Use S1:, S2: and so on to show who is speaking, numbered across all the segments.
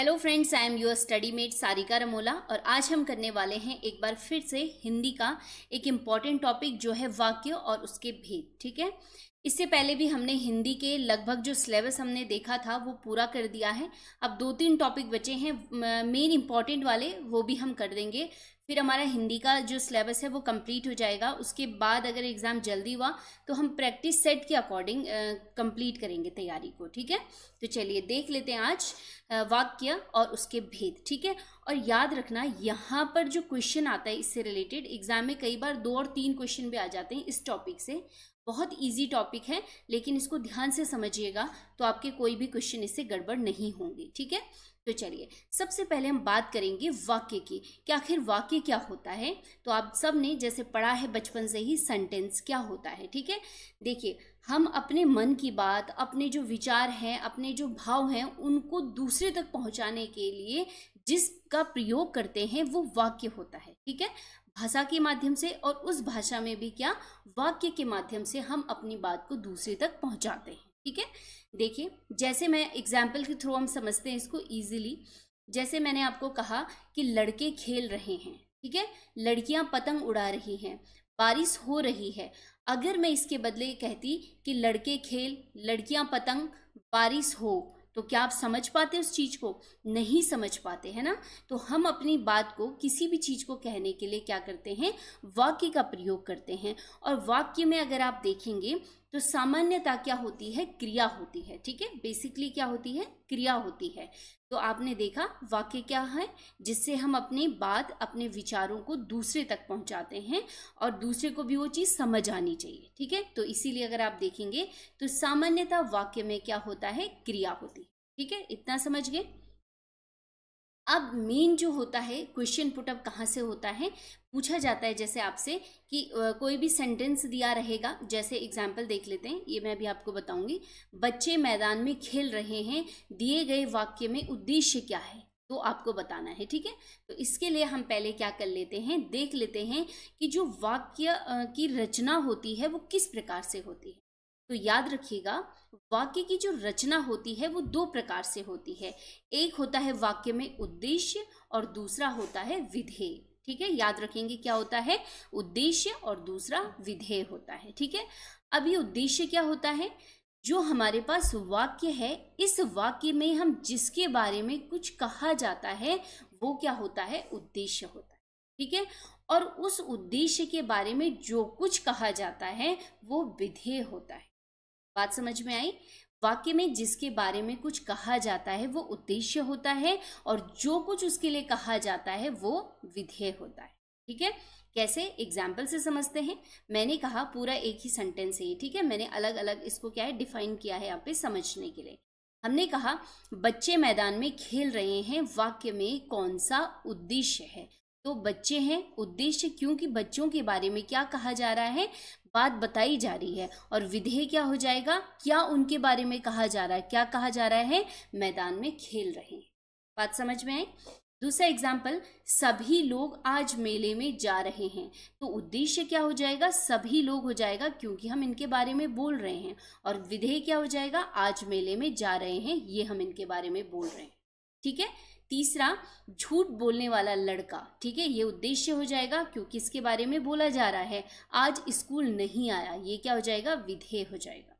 S1: hello friends I am your study mate Sarika Ramola और आज हम करने वाले हैं एक बार फिर से हिंदी का एक इम्पॉर्टेंट टॉपिक जो है वाक्य और उसके भेद ठीक है इससे पहले भी हमने हिंदी के लगभग जो सिलेबस हमने देखा था वो पूरा कर दिया है अब दो तीन टॉपिक बचे हैं मेन इम्पॉर्टेंट वाले वो भी हम कर देंगे फिर हमारा हिंदी का जो सिलेबस है वो कंप्लीट हो जाएगा उसके बाद अगर एग्ज़ाम जल्दी हुआ तो हम प्रैक्टिस सेट के अकॉर्डिंग कंप्लीट करेंगे तैयारी को ठीक है तो चलिए देख लेते हैं आज वाक्य और उसके भेद ठीक है और याद रखना यहाँ पर जो क्वेश्चन आता है इससे रिलेटेड एग्ज़ाम में कई बार दो और तीन क्वेश्चन भी आ जाते हैं इस टॉपिक से बहुत ईजी टॉपिक है लेकिन इसको ध्यान से समझिएगा तो आपके कोई भी क्वेश्चन इससे गड़बड़ नहीं होंगे ठीक है तो चलिए सबसे पहले हम बात करेंगे वाक्य की कि आखिर वाक्य क्या होता है तो आप सब ने जैसे पढ़ा है बचपन से ही सेंटेंस क्या होता है ठीक है देखिए हम अपने मन की बात अपने जो विचार हैं अपने जो भाव हैं उनको दूसरे तक पहुंचाने के लिए जिसका प्रयोग करते हैं वो वाक्य होता है ठीक है भाषा के माध्यम से और उस भाषा में भी क्या वाक्य के माध्यम से हम अपनी बात को दूसरे तक पहुंचाते हैं ठीक है देखिए जैसे मैं एग्जाम्पल के थ्रू हम समझते हैं इसको ईजिली जैसे मैंने आपको कहा कि लड़के खेल रहे हैं ठीक है लड़कियां पतंग उड़ा रही हैं बारिश हो रही है अगर मैं इसके बदले कहती कि लड़के खेल लड़कियां पतंग बारिश हो तो क्या आप समझ पाते उस चीज़ को नहीं समझ पाते है ना तो हम अपनी बात को किसी भी चीज़ को कहने के लिए क्या करते हैं वाक्य का प्रयोग करते हैं और वाक्य में अगर आप देखेंगे तो सामान्यता क्या होती है क्रिया होती है ठीक है बेसिकली क्या होती है क्रिया होती है तो आपने देखा वाक्य क्या है जिससे हम अपनी बात अपने विचारों को दूसरे तक पहुंचाते हैं और दूसरे को भी वो चीज़ समझ आनी चाहिए ठीक है तो इसीलिए अगर आप देखेंगे तो सामान्यतः वाक्य में क्या होता है क्रिया होती है ठीक है इतना समझ गए अब मेन जो होता है क्वेश्चन पुटअप कहाँ से होता है पूछा जाता है जैसे आपसे कि कोई भी सेंटेंस दिया रहेगा जैसे एग्जाम्पल देख लेते हैं ये मैं भी आपको बताऊंगी बच्चे मैदान में खेल रहे हैं दिए गए वाक्य में उद्देश्य क्या है तो आपको बताना है ठीक है तो इसके लिए हम पहले क्या कर लेते हैं देख लेते हैं कि जो वाक्य की रचना होती है वो किस प्रकार से होती है तो याद रखिएगा वाक्य की जो रचना होती है वो दो प्रकार से होती है एक होता है वाक्य में उद्देश्य और दूसरा होता है विधेय ठीक है याद रखेंगे क्या होता है उद्देश्य और दूसरा विधेय होता है ठीक है अब ये उद्देश्य क्या होता है जो हमारे पास वाक्य है इस वाक्य में हम जिसके बारे में कुछ कहा जाता है वो क्या होता है उद्देश्य होता है ठीक है और उस उद्देश्य के बारे में जो कुछ कहा जाता है वो विधेय होता है बात समझ में आई वाक्य में जिसके बारे में कुछ कहा जाता है वो उद्देश्य होता है और जो कुछ उसके लिए कहा जाता है वो विधेय होता है ठीक है कैसे एग्जाम्पल से समझते हैं मैंने कहा पूरा एक ही सेंटेंस है ठीक है मैंने अलग अलग इसको क्या है डिफाइन किया है आप पे समझने के लिए हमने कहा बच्चे मैदान में खेल रहे हैं वाक्य में कौन सा उद्देश्य है तो बच्चे हैं उद्देश्य क्योंकि बच्चों के बारे में क्या कहा जा रहा है बात बताई जा रही है और विधेय क्या हो जाएगा क्या उनके बारे में कहा जा रहा है क्या कहा जा रहा है मैदान में खेल रहे हैं बात समझ में आई दूसरा एग्जाम्पल सभी लोग आज मेले में जा रहे हैं तो उद्देश्य क्या हो जाएगा सभी लोग हो जाएगा क्योंकि हम इनके बारे में बोल रहे हैं और विधेय क्या हो जाएगा आज मेले में जा रहे हैं ये हम इनके बारे में बोल रहे हैं ठीक है तीसरा झूठ बोलने वाला लड़का ठीक है ये उद्देश्य हो जाएगा क्योंकि इसके बारे में बोला जा रहा है आज स्कूल नहीं आया ये क्या हो जाएगा विधेय हो जाएगा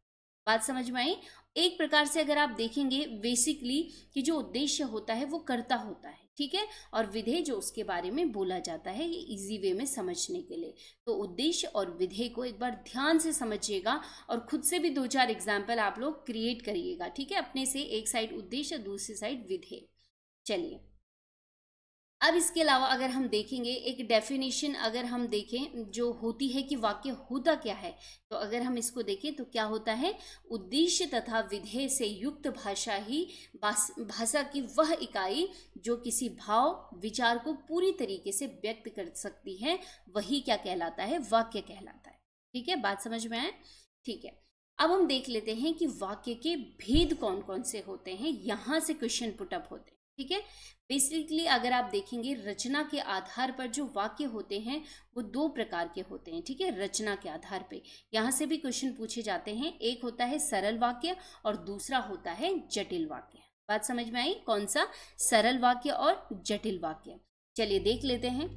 S1: बात समझ में आई एक प्रकार से अगर आप देखेंगे बेसिकली कि जो उद्देश्य होता है वो करता होता है ठीक है और विधेय जो उसके बारे में बोला जाता है ये इजी वे में समझने के लिए तो उद्देश्य और विधेय को एक बार ध्यान से समझिएगा और खुद से भी दो चार एग्जाम्पल आप लोग क्रिएट करिएगा ठीक है अपने से एक साइड उद्देश्य दूसरी साइड विधेय चलिए अब इसके अलावा अगर हम देखेंगे एक डेफिनेशन अगर हम देखें जो होती है कि वाक्य होता क्या है तो अगर हम इसको देखें तो क्या होता है उद्देश्य तथा विधेय से युक्त भाषा ही भाषा की वह इकाई जो किसी भाव विचार को पूरी तरीके से व्यक्त कर सकती है वही क्या कहलाता है वाक्य कहलाता है ठीक है बात समझ में आए ठीक है अब हम देख लेते हैं कि वाक्य के भेद कौन कौन से होते हैं यहाँ से क्वेश्चन पुटअप होते हैं ठीक है बेसिकली अगर आप देखेंगे रचना के आधार पर जो वाक्य होते हैं वो दो प्रकार के होते हैं ठीक है रचना के आधार पे यहाँ से भी क्वेश्चन पूछे जाते हैं एक होता है सरल वाक्य और दूसरा होता है जटिल वाक्य बात समझ में आई कौन सा सरल वाक्य और जटिल वाक्य चलिए देख लेते हैं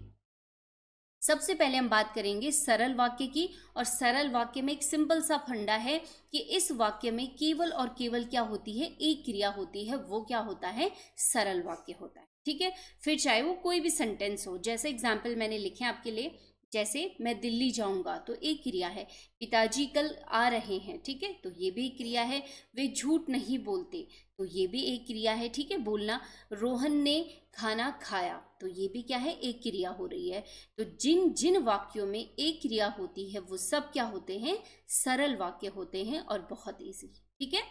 S1: सबसे पहले हम बात करेंगे सरल वाक्य की और सरल वाक्य में एक सिंपल सा फंडा है कि इस वाक्य में केवल और केवल क्या होती है एक क्रिया होती है वो क्या होता है सरल वाक्य होता है ठीक है फिर चाहे वो कोई भी सेंटेंस हो जैसे एग्जाम्पल मैंने लिखे आपके लिए जैसे मैं दिल्ली जाऊंगा तो एक क्रिया है पिताजी कल आ रहे हैं ठीक है तो ये भी क्रिया है वे झूठ नहीं बोलते तो ये भी एक क्रिया है ठीक है बोलना रोहन ने खाना खाया तो ये भी क्या है एक क्रिया हो रही है तो जिन जिन वाक्यों में एक क्रिया होती है वो सब क्या होते हैं सरल वाक्य होते हैं और बहुत ईजी ठीक है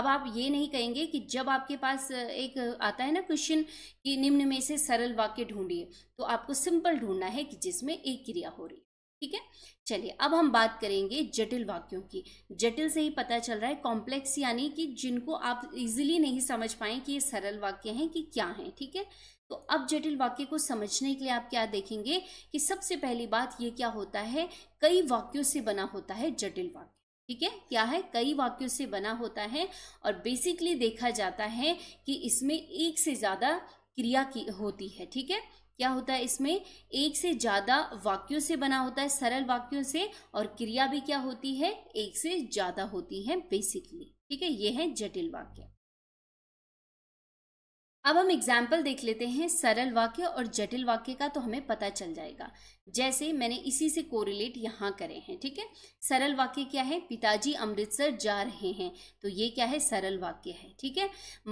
S1: अब आप ये नहीं कहेंगे कि जब आपके पास एक आता है ना क्वेश्चन कि निम्न में से सरल वाक्य ढूंढिए तो आपको सिंपल ढूंढना है कि जिसमें एक क्रिया हो रही है ठीक है चलिए अब हम बात करेंगे जटिल वाक्यों की जटिल से ही पता चल रहा है कॉम्प्लेक्स यानी कि जिनको आप इजीली नहीं समझ पाए कि ये सरल वाक्य हैं कि क्या हैं ठीक है तो अब जटिल वाक्य को समझने के लिए आप क्या देखेंगे कि सबसे पहली बात ये क्या होता है कई वाक्यों से बना होता है जटिल वाक्य ठीक है क्या है कई वाक्यों से बना होता है और बेसिकली देखा जाता है कि इसमें एक से ज़्यादा क्रिया की होती है ठीक है क्या होता है इसमें एक से ज़्यादा वाक्यों से बना होता है सरल वाक्यों से और क्रिया भी क्या होती है एक से ज़्यादा होती है बेसिकली ठीक है ये है जटिल वाक्य अब हम एग्जाम्पल देख लेते हैं सरल वाक्य और जटिल वाक्य का तो हमें पता चल जाएगा जैसे मैंने इसी से कोरिलेट यहाँ करे हैं ठीक है सरल वाक्य क्या है पिताजी अमृतसर जा रहे हैं तो ये क्या है सरल वाक्य है ठीक है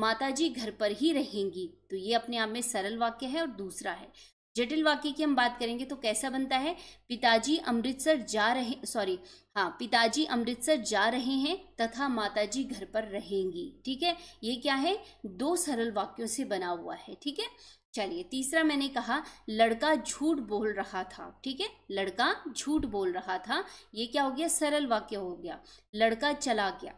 S1: माताजी घर पर ही रहेंगी तो ये अपने आप में सरल वाक्य है और दूसरा है जटिल वाक्य की हम बात करेंगे तो कैसा बनता है पिताजी अमृतसर जा रहे सॉरी हाँ पिताजी अमृतसर जा रहे हैं तथा माताजी घर पर रहेंगी ठीक है ये क्या है दो सरल वाक्यों से बना हुआ है ठीक है चलिए तीसरा मैंने कहा लड़का झूठ बोल रहा था ठीक है लड़का झूठ बोल रहा था ये क्या हो गया सरल वाक्य हो गया लड़का चला गया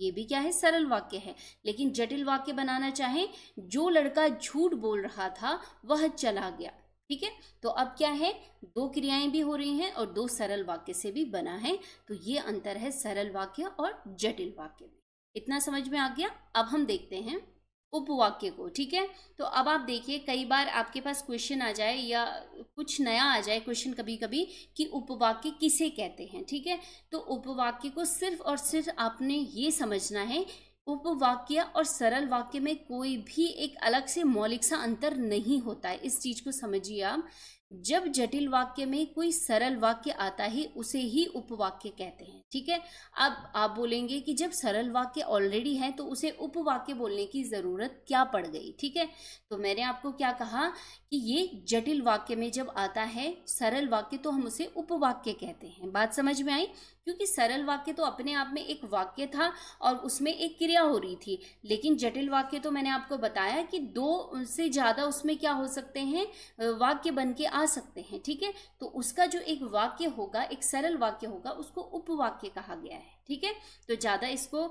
S1: ये भी क्या है सरल वाक्य है लेकिन जटिल वाक्य बनाना चाहें जो लड़का झूठ बोल रहा था वह चला गया ठीक है तो अब क्या है दो क्रियाएं भी हो रही हैं और दो सरल वाक्य से भी बना है तो ये अंतर है सरल वाक्य और जटिल वाक्य में इतना समझ में आ गया अब हम देखते हैं उपवाक्य को ठीक है तो अब आप देखिए कई बार आपके पास क्वेश्चन आ जाए या कुछ नया आ जाए क्वेश्चन कभी कभी कि उपवाक्य किसे कहते हैं ठीक है तो उपवाक्य को सिर्फ और सिर्फ आपने ये समझना है उपवाक्य और सरल वाक्य में कोई भी एक अलग से मौलिक सा अंतर नहीं होता है इस चीज़ को समझिए आप जब जटिल वाक्य में कोई सरल वाक्य आता है उसे ही उपवाक्य कहते हैं ठीक है अब आप बोलेंगे कि जब सरल वाक्य ऑलरेडी है तो उसे उपवाक्य बोलने की ज़रूरत क्या पड़ गई ठीक है तो मैंने आपको क्या कहा कि ये जटिल वाक्य में जब आता है सरल वाक्य तो हम उसे उपवाक्य कहते हैं बात समझ में आई क्योंकि सरल वाक्य तो अपने आप में एक वाक्य था और उसमें एक क्रिया हो रही थी लेकिन जटिल वाक्य तो मैंने आपको बताया कि दो से ज़्यादा उसमें क्या हो सकते हैं वाक्य बन के आ सकते हैं ठीक है तो उसका जो एक वाक्य होगा एक सरल वाक्य होगा उसको उपवाक्य कहा गया है ठीक है तो ज़्यादा इसको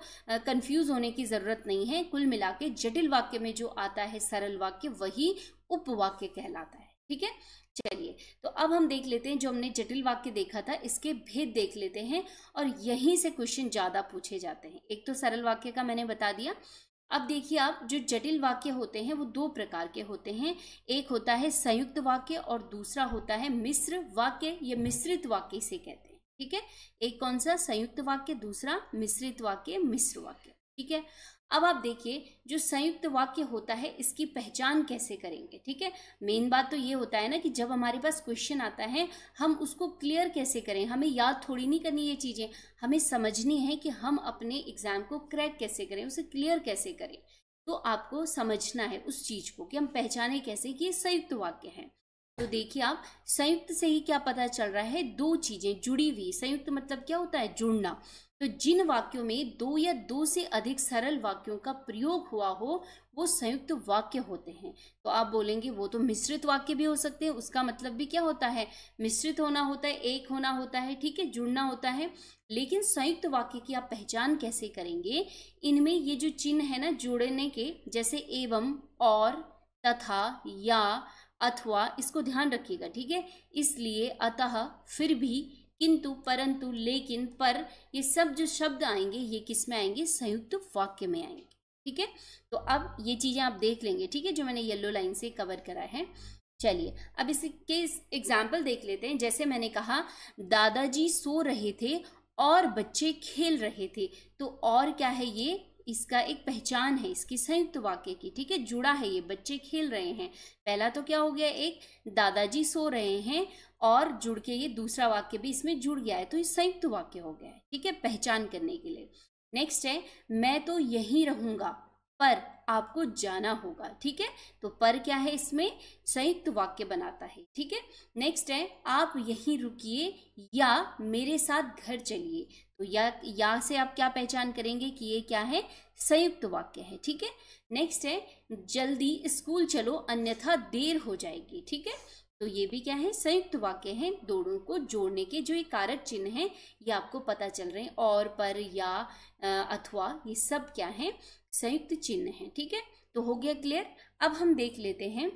S1: कंफ्यूज होने की ज़रूरत नहीं है कुल मिला जटिल वाक्य में जो आता है सरल वाक्य वही उपवाक्य कहलाता है ठीक है चलिए तो अब हम देख लेते हैं जो हमने जटिल वाक्य देखा था इसके भेद देख लेते हैं और यहीं से क्वेश्चन ज़्यादा पूछे जाते हैं एक तो सरल वाक्य का मैंने बता दिया अब देखिए आप जो जटिल वाक्य होते हैं वो दो प्रकार के होते हैं एक होता है संयुक्त वाक्य और दूसरा होता है मिश्र वाक्य या मिश्रित वाक्य से कहते हैं ठीक है एक कौन सा संयुक्त वाक्य दूसरा मिश्रित वाक्य मिश्र वाक्य ठीक है अब आप देखिए जो संयुक्त वाक्य होता है इसकी पहचान कैसे करेंगे ठीक है मेन बात तो ये होता है ना कि जब हमारे पास क्वेश्चन आता है हम उसको क्लियर कैसे करें हमें याद थोड़ी नहीं करनी ये चीज़ें हमें समझनी है कि हम अपने एग्ज़ाम को क्रैक कैसे करें उसे क्लियर कैसे करें तो आपको समझना है उस चीज़ को कि हम पहचाने कैसे कि ये संयुक्त वाक्य है तो देखिए आप संयुक्त से ही क्या पता चल रहा है दो चीजें जुड़ी हुई संयुक्त मतलब क्या होता है जुड़ना तो जिन वाक्यों में दो या दो से अधिक सरल वाक्यों का प्रयोग हुआ हो वो संयुक्त वाक्य होते हैं तो आप बोलेंगे वो तो मिश्रित वाक्य भी हो सकते हैं उसका मतलब भी क्या होता है मिश्रित होना होता है एक होना होता है ठीक है जुड़ना होता है लेकिन संयुक्त वाक्य की आप पहचान कैसे करेंगे इनमें ये जो चिन्ह है ना जुड़ने के जैसे एवं और तथा या अथवा इसको ध्यान रखिएगा ठीक है इसलिए अतः फिर भी किंतु परंतु लेकिन पर ये सब जो शब्द आएंगे ये किस में आएंगे संयुक्त वाक्य में आएंगे ठीक है तो अब ये चीज़ें आप देख लेंगे ठीक है जो मैंने येलो लाइन से कवर करा है चलिए अब इसके एग्जाम्पल देख लेते हैं जैसे मैंने कहा दादाजी सो रहे थे और बच्चे खेल रहे थे तो और क्या है ये इसका एक पहचान है इसकी संयुक्त वाक्य की ठीक है जुड़ा है ये बच्चे खेल रहे हैं पहला तो क्या हो गया एक दादाजी सो रहे हैं और जुड़ के ये दूसरा वाक्य भी इसमें जुड़ गया है तो ये संयुक्त वाक्य हो गया है ठीक है पहचान करने के लिए नेक्स्ट है मैं तो यहीं रहूँगा पर आपको जाना होगा ठीक है तो पर क्या है इसमें संयुक्त वाक्य बनाता है ठीक है नेक्स्ट है आप यहीं रुकिए या मेरे साथ घर चलिए तो या या से आप क्या पहचान करेंगे कि ये क्या है संयुक्त वाक्य है ठीक है नेक्स्ट है जल्दी स्कूल चलो अन्यथा देर हो जाएगी ठीक है तो ये भी क्या है संयुक्त वाक्य है दोनों को जोड़ने के जो ये कारक चिन्ह हैं ये आपको पता चल रहे हैं और पर या अथवा ये सब क्या है संयुक्त चिन्ह है ठीक है तो हो गया क्लियर अब हम देख लेते हैं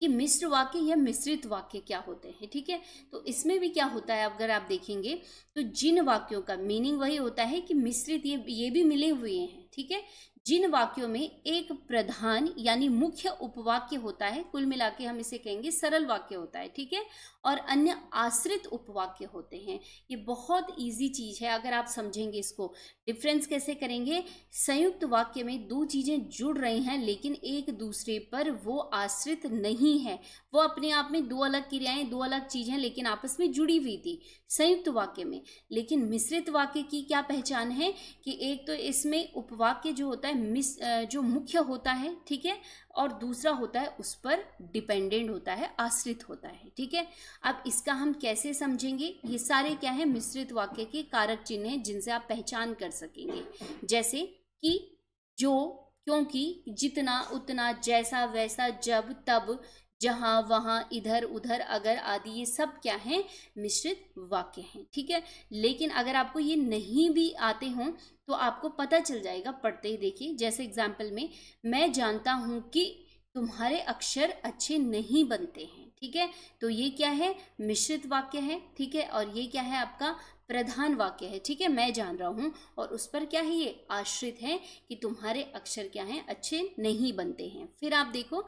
S1: कि मिश्र वाक्य या मिश्रित वाक्य क्या होते हैं ठीक है तो इसमें भी क्या होता है अगर आप देखेंगे तो जिन वाक्यों का मीनिंग वही होता है कि मिश्रित ये ये भी मिले हुए हैं ठीक है जिन वाक्यों में एक प्रधान यानी मुख्य उपवाक्य होता है कुल मिला के हम इसे कहेंगे सरल वाक्य होता है ठीक है और अन्य आश्रित उपवाक्य होते हैं ये बहुत इजी चीज़ है अगर आप समझेंगे इसको डिफरेंस कैसे करेंगे संयुक्त वाक्य में दो चीज़ें जुड़ रही हैं लेकिन एक दूसरे पर वो आश्रित नहीं है वो अपने आप में दो अलग क्रियाएं दो अलग चीज़ें लेकिन आपस में जुड़ी हुई थी संयुक्त वाक्य में लेकिन मिश्रित वाक्य की क्या पहचान है कि एक तो इसमें उपवाक्य जो होता है मिस जो मुख्य होता है ठीक है और दूसरा होता है उस पर डिपेंडेंट होता है आश्रित होता है ठीक है अब इसका हम कैसे समझेंगे ये सारे क्या है मिश्रित वाक्य के कारक चिन्ह हैं जिनसे आप पहचान कर सकेंगे जैसे कि जो क्योंकि जितना उतना जैसा वैसा जब तब जहाँ वहाँ इधर उधर अगर आदि ये सब क्या हैं मिश्रित वाक्य हैं ठीक है लेकिन अगर आपको ये नहीं भी आते हों तो आपको पता चल जाएगा पढ़ते ही देखिए जैसे एग्जाम्पल में मैं जानता हूँ कि तुम्हारे अक्षर अच्छे नहीं बनते हैं ठीक है तो ये क्या है मिश्रित वाक्य है ठीक है और ये क्या है आपका प्रधान वाक्य है ठीक है मैं जान रहा हूँ और उस पर क्या है ये आश्रित है कि तुम्हारे अक्षर क्या हैं अच्छे नहीं बनते हैं फिर आप देखो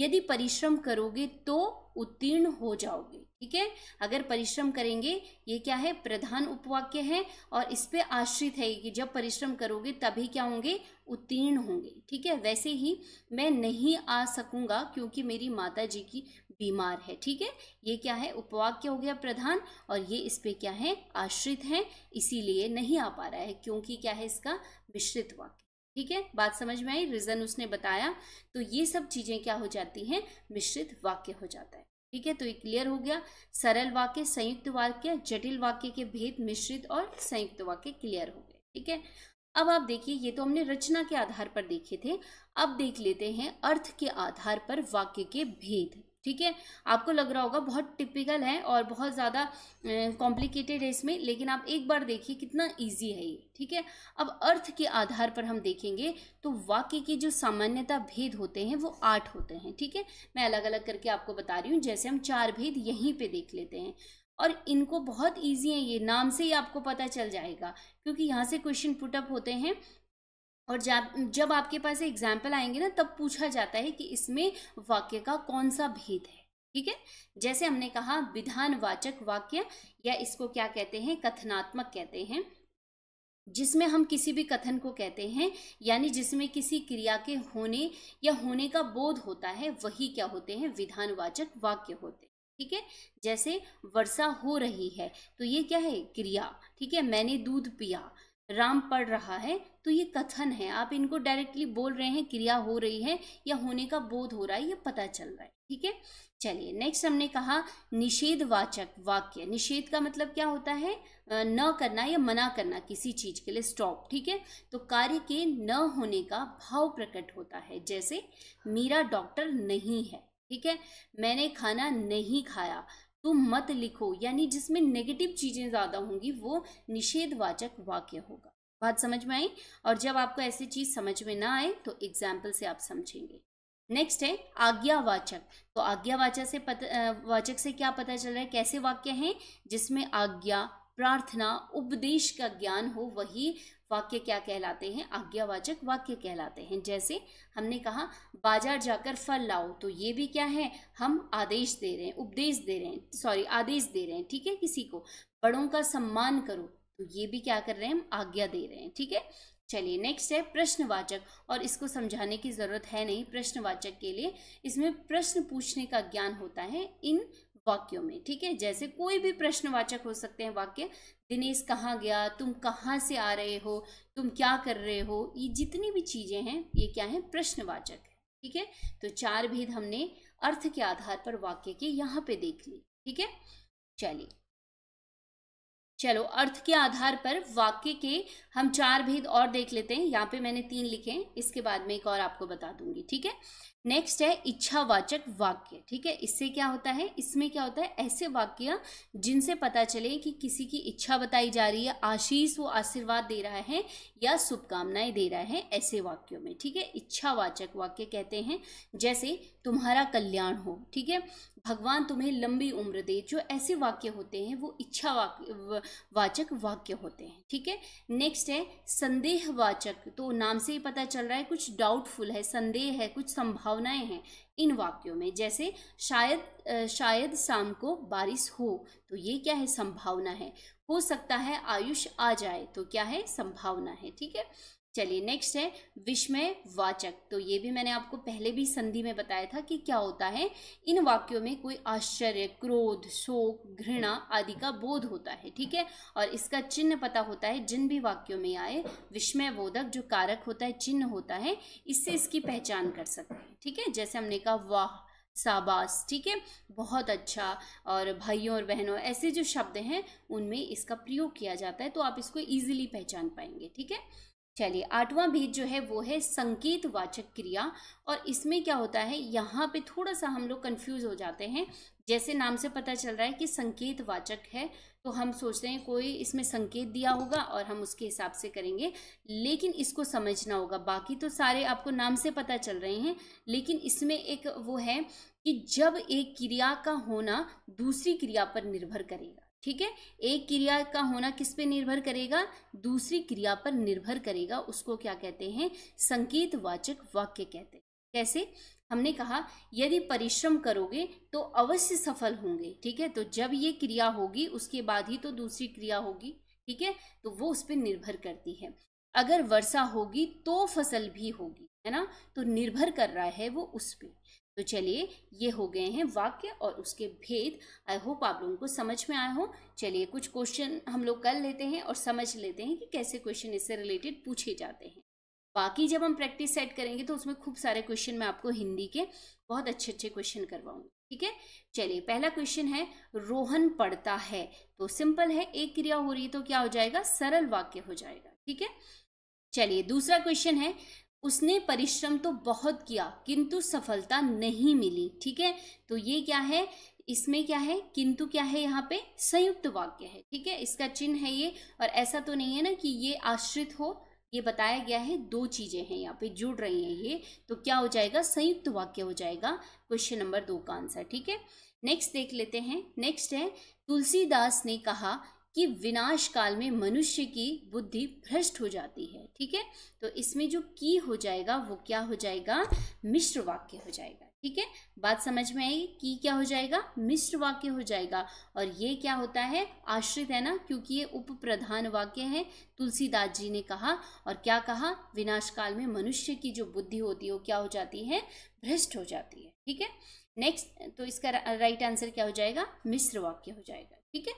S1: यदि परिश्रम करोगे तो उत्तीर्ण हो जाओगे ठीक है अगर परिश्रम करेंगे ये क्या है प्रधान उपवाक्य है और इस पे आश्रित है कि जब परिश्रम करोगे तभी क्या होंगे उत्तीर्ण होंगे ठीक है वैसे ही मैं नहीं आ सकूंगा क्योंकि मेरी माता जी की बीमार है ठीक है ये क्या है उपवाक्य हो गया प्रधान और ये इस पे क्या है आश्रित है इसीलिए नहीं आ पा रहा है क्योंकि क्या है इसका मिश्रित वाक्य ठीक है बात समझ में आई रीज़न उसने बताया तो ये सब चीज़ें क्या हो जाती हैं मिश्रित वाक्य हो जाता है ठीक है तो ये क्लियर हो गया सरल वाक्य संयुक्त वाक्य जटिल वाक्य के भेद मिश्रित और संयुक्त वाक्य क्लियर हो गए ठीक है अब आप देखिए ये तो हमने रचना के आधार पर देखे थे अब देख लेते हैं अर्थ के आधार पर वाक्य के भेद ठीक है आपको लग रहा होगा बहुत टिपिकल है और बहुत ज़्यादा कॉम्प्लिकेटेड है इसमें लेकिन आप एक बार देखिए कितना इजी है ये ठीक है अब अर्थ के आधार पर हम देखेंगे तो वाक्य के जो सामान्यता भेद होते हैं वो आठ होते हैं ठीक है मैं अलग अलग करके आपको बता रही हूँ जैसे हम चार भेद यहीं पर देख लेते हैं और इनको बहुत इजी है ये नाम से ही आपको पता चल जाएगा क्योंकि यहाँ से क्वेश्चन पुटअप होते हैं और जब जब आपके पास एग्जाम्पल आएंगे ना तब पूछा जाता है कि इसमें वाक्य का कौन सा भेद है ठीक है जैसे हमने कहा विधानवाचक वाक्य या इसको क्या कहते हैं कथनात्मक कहते हैं जिसमें हम किसी भी कथन को कहते हैं यानी जिसमें किसी क्रिया के होने या होने का बोध होता है वही क्या होते हैं विधानवाचक वाक्य होते हैं ठीक है जैसे वर्षा हो रही है तो ये क्या है क्रिया ठीक है मैंने दूध पिया राम पढ़ रहा है तो ये कथन है आप इनको डायरेक्टली बोल रहे हैं क्रिया हो रही है या होने का बोध हो रहा है ये पता चल रहा है ठीक है चलिए नेक्स्ट हमने कहा निषेधवाचक वाक्य निषेध का मतलब क्या होता है न करना या मना करना किसी चीज के लिए स्टॉप ठीक है तो कार्य के न होने का भाव प्रकट होता है जैसे मेरा डॉक्टर नहीं है ठीक है मैंने खाना नहीं खाया तुम मत लिखो यानी जिसमें नेगेटिव चीज़ें ज़्यादा होंगी वो निषेधवाचक वाक्य होगा बात समझ में आई और जब आपको ऐसी चीज समझ में ना आए तो एग्जाम्पल से आप समझेंगे नेक्स्ट है आज्ञावाचक तो आज्ञावाचक से पत, वाचक से क्या पता चल रहा है कैसे वाक्य हैं जिसमें आज्ञा प्रार्थना उपदेश का ज्ञान हो वही वाक्य क्या कहलाते हैं आज्ञावाचक वाक्य कहलाते हैं जैसे हमने कहा बाजार जाकर फल लाओ तो ये भी क्या है हम आदेश दे रहे हैं उपदेश दे रहे हैं सॉरी आदेश दे रहे हैं ठीक है किसी को बड़ों का सम्मान करो तो ये भी क्या कर रहे हैं हम आज्ञा दे रहे हैं ठीक है चलिए नेक्स्ट है प्रश्नवाचक और इसको समझाने की ज़रूरत है नहीं प्रश्नवाचक के लिए इसमें प्रश्न पूछने का ज्ञान होता है इन वाक्यों में ठीक है जैसे कोई भी प्रश्नवाचक हो सकते हैं वाक्य दिनेश कहाँ गया तुम कहाँ से आ रहे हो तुम क्या कर रहे हो ये जितनी भी चीज़ें हैं ये क्या है प्रश्नवाचक है ठीक है तो चार भेद हमने अर्थ के आधार पर वाक्य के यहाँ पे देख लिए ठीक है चलिए चलो अर्थ के आधार पर वाक्य के हम चार भेद और देख लेते हैं यहाँ पे मैंने तीन लिखे हैं इसके बाद में एक और आपको बता दूंगी ठीक है नेक्स्ट है इच्छावाचक वाक्य ठीक है इससे क्या होता है इसमें क्या होता है ऐसे वाक्य जिनसे पता चले कि किसी की इच्छा बताई जा रही है आशीष वो आशीर्वाद दे रहा है या शुभकामनाएं दे रहा है ऐसे वाक्यों में ठीक है इच्छावाचक वाक्य कहते हैं जैसे तुम्हारा कल्याण हो ठीक है भगवान तुम्हें लंबी उम्र दे जो ऐसे वाक्य होते हैं वो इच्छा वाचक वाक्य होते हैं ठीक है नेक्स्ट है संदेहवाचक तो नाम से ही पता चल रहा है कुछ डाउटफुल है संदेह है कुछ संभावनाएं हैं इन वाक्यों में जैसे शायद शायद शाम को बारिश हो तो ये क्या है संभावना है हो सकता है आयुष आ जाए तो क्या है संभावना है ठीक है चलिए नेक्स्ट है विस्मय वाचक तो ये भी मैंने आपको पहले भी संधि में बताया था कि क्या होता है इन वाक्यों में कोई आश्चर्य क्रोध शोक घृणा आदि का बोध होता है ठीक है और इसका चिन्ह पता होता है जिन भी वाक्यों में आए विस्मय बोधक जो कारक होता है चिन्ह होता है इससे इसकी पहचान कर सकते हैं ठीक है जैसे हमने कहा वाह साबास ठीक है बहुत अच्छा और भाइयों और बहनों ऐसे जो शब्द हैं उनमें इसका प्रयोग किया जाता है तो आप इसको ईजिली पहचान पाएंगे ठीक है चलिए आठवां भेद जो है वो है संकेत वाचक क्रिया और इसमें क्या होता है यहाँ पे थोड़ा सा हम लोग कन्फ्यूज़ हो जाते हैं जैसे नाम से पता चल रहा है कि संकेत वाचक है तो हम सोचते हैं कोई इसमें संकेत दिया होगा और हम उसके हिसाब से करेंगे लेकिन इसको समझना होगा बाकी तो सारे आपको नाम से पता चल रहे हैं लेकिन इसमें एक वो है कि जब एक क्रिया का होना दूसरी क्रिया पर निर्भर करेगा ठीक है एक क्रिया का होना किस पे निर्भर करेगा दूसरी क्रिया पर निर्भर करेगा उसको क्या कहते हैं संकेत वाचक वाक्य कहते हैं कैसे हमने कहा यदि परिश्रम करोगे तो अवश्य सफल होंगे ठीक है तो जब ये क्रिया होगी उसके बाद ही तो दूसरी क्रिया होगी ठीक है तो वो उस पर निर्भर करती है अगर वर्षा होगी तो फसल भी होगी है ना तो निर्भर कर रहा है वो उस पर तो चलिए ये हो गए हैं वाक्य और उसके भेद आई होप आप लोगों को समझ में आए हो चलिए कुछ क्वेश्चन हम लोग कर लेते हैं और समझ लेते हैं कि कैसे क्वेश्चन इससे रिलेटेड पूछे जाते हैं बाकी जब हम प्रैक्टिस सेट करेंगे तो उसमें खूब सारे क्वेश्चन मैं आपको हिंदी के बहुत अच्छे अच्छे क्वेश्चन करवाऊंगी ठीक है चलिए पहला क्वेश्चन है रोहन पढ़ता है तो सिंपल है एक क्रिया हो रही है तो क्या हो जाएगा सरल वाक्य हो जाएगा ठीक है चलिए दूसरा क्वेश्चन है उसने परिश्रम तो बहुत किया किंतु सफलता नहीं मिली ठीक है तो ये क्या है इसमें क्या है किंतु क्या है यहाँ पे संयुक्त वाक्य है ठीक है इसका चिन्ह है ये और ऐसा तो नहीं है ना कि ये आश्रित हो ये बताया गया है दो चीजें हैं यहाँ पे जुड़ रही हैं ये तो क्या हो जाएगा संयुक्त वाक्य हो जाएगा क्वेश्चन नंबर दो का आंसर ठीक है नेक्स्ट देख लेते हैं नेक्स्ट है तुलसीदास ने कहा कि विनाश काल में मनुष्य की बुद्धि भ्रष्ट हो जाती है ठीक है तो इसमें जो की हो जाएगा वो क्या हो जाएगा मिश्र वाक्य हो जाएगा ठीक है बात समझ में आई की क्या हो जाएगा मिश्र वाक्य हो जाएगा और ये क्या होता है आश्रित है ना क्योंकि ये उप प्रधान वाक्य है तुलसीदास जी ने कहा और क्या कहा विनाश काल में मनुष्य की जो बुद्धि होती है वो क्या हो जाती है भ्रष्ट हो जाती है ठीक है नेक्स्ट तो इसका राइट आंसर क्या हो जाएगा मिश्र वाक्य हो जाएगा ठीक है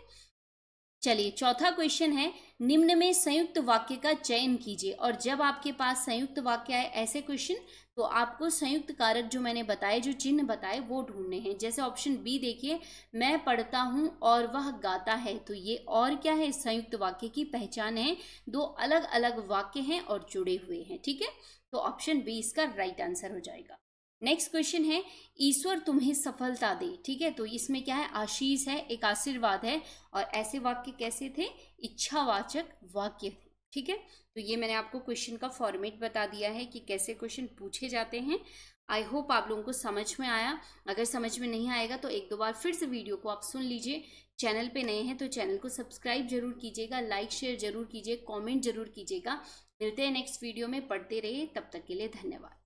S1: चलिए चौथा क्वेश्चन है निम्न में संयुक्त वाक्य का चयन कीजिए और जब आपके पास संयुक्त वाक्य आए ऐसे क्वेश्चन तो आपको संयुक्त कारक जो मैंने बताए जो चिन्ह बताए वो ढूंढने हैं जैसे ऑप्शन बी देखिए मैं पढ़ता हूँ और वह गाता है तो ये और क्या है संयुक्त वाक्य की पहचान है दो अलग अलग वाक्य हैं और जुड़े हुए हैं ठीक है तो ऑप्शन बी इसका राइट आंसर हो जाएगा नेक्स्ट क्वेश्चन है ईश्वर तुम्हें सफलता दे ठीक है तो इसमें क्या है आशीष है एक आशीर्वाद है और ऐसे वाक्य कैसे थे इच्छावाचक वाक्य थे ठीक है तो ये मैंने आपको क्वेश्चन का फॉर्मेट बता दिया है कि कैसे क्वेश्चन पूछे जाते हैं आई होप आप लोगों को समझ में आया अगर समझ में नहीं आएगा तो एक दो बार फिर से वीडियो को आप सुन लीजिए चैनल पे नए हैं तो चैनल को सब्सक्राइब जरूर कीजिएगा लाइक शेयर जरूर कीजिए कमेंट जरूर कीजिएगा मिलते हैं नेक्स्ट वीडियो में पढ़ते रहिए तब तक के लिए धन्यवाद